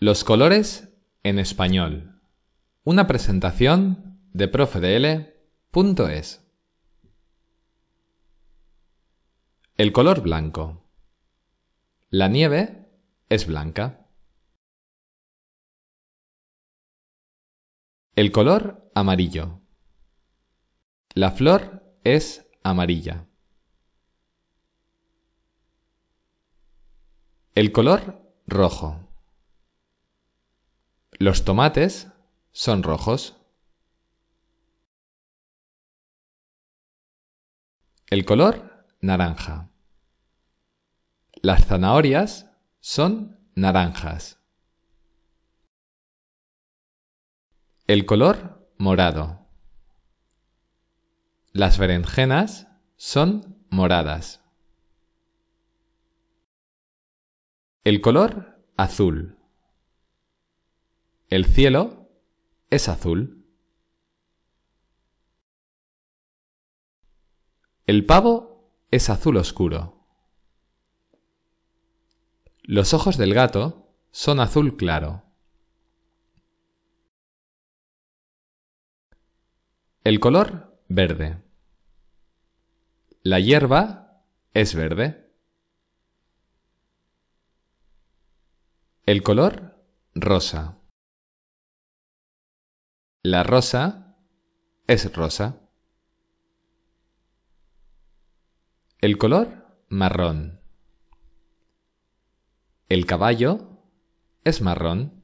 Los colores en español. Una presentación de profedl.es. El color blanco. La nieve es blanca. El color amarillo. La flor es amarilla. El color rojo. Los tomates son rojos. El color naranja. Las zanahorias son naranjas. El color morado. Las berenjenas son moradas. El color azul. El cielo es azul. El pavo es azul oscuro. Los ojos del gato son azul claro. El color verde. La hierba es verde. El color rosa. La rosa es rosa. El color marrón. El caballo es marrón.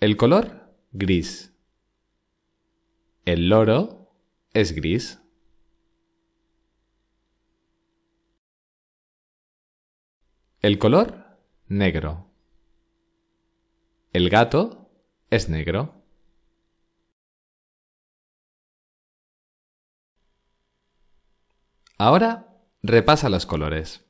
El color gris. El loro es gris. El color negro. El gato es negro. Ahora repasa los colores.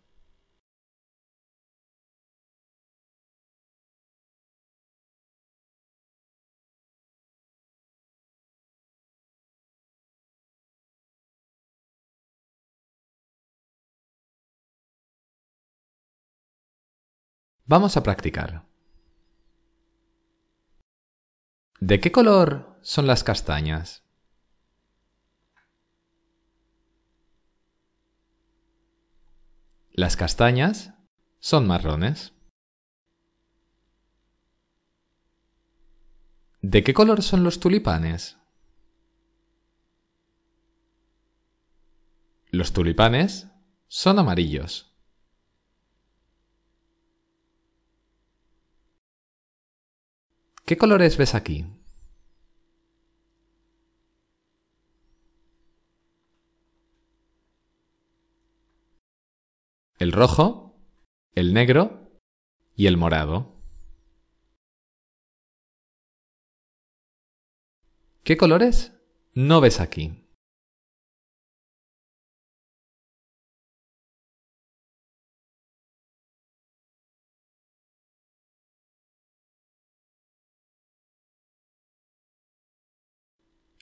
Vamos a practicar. ¿De qué color son las castañas? Las castañas son marrones. ¿De qué color son los tulipanes? Los tulipanes son amarillos. ¿Qué colores ves aquí? El rojo, el negro y el morado. ¿Qué colores no ves aquí?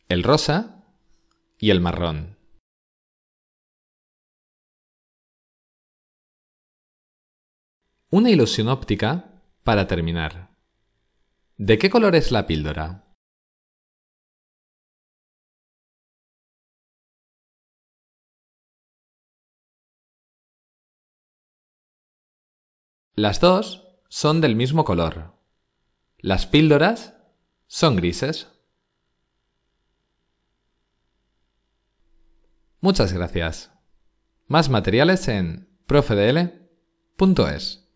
el rosa y el marrón. Una ilusión óptica para terminar. ¿De qué color es la píldora? Las dos son del mismo color. Las píldoras son grises. Muchas gracias. Más materiales en profedl.es.